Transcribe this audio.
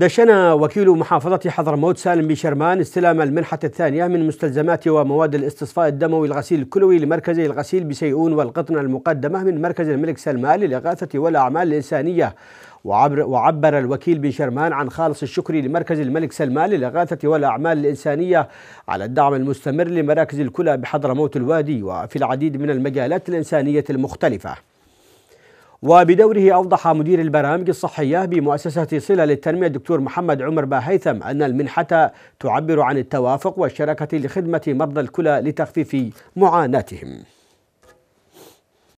دشن وكيل محافظة حضرموت سالم بشرمان استلام المنحة الثانية من مستلزمات ومواد الاستصفاء الدموي الغسيل الكلوي لمركز الغسيل بسيئون والقطن المقدمة من مركز الملك سلمان للإغاثة والأعمال الإنسانية وعبر, وعبر الوكيل بن شرمان عن خالص الشكر لمركز الملك سلمان للإغاثة والأعمال الإنسانية على الدعم المستمر لمراكز الكلى بحضرموت الوادي وفي العديد من المجالات الإنسانية المختلفة وبدوره أوضح مدير البرامج الصحية بمؤسسة صلة للتنمية الدكتور محمد عمر باهيثم أن المنحة تعبر عن التوافق والشراكة لخدمة مرضى الكلى لتخفيف معاناتهم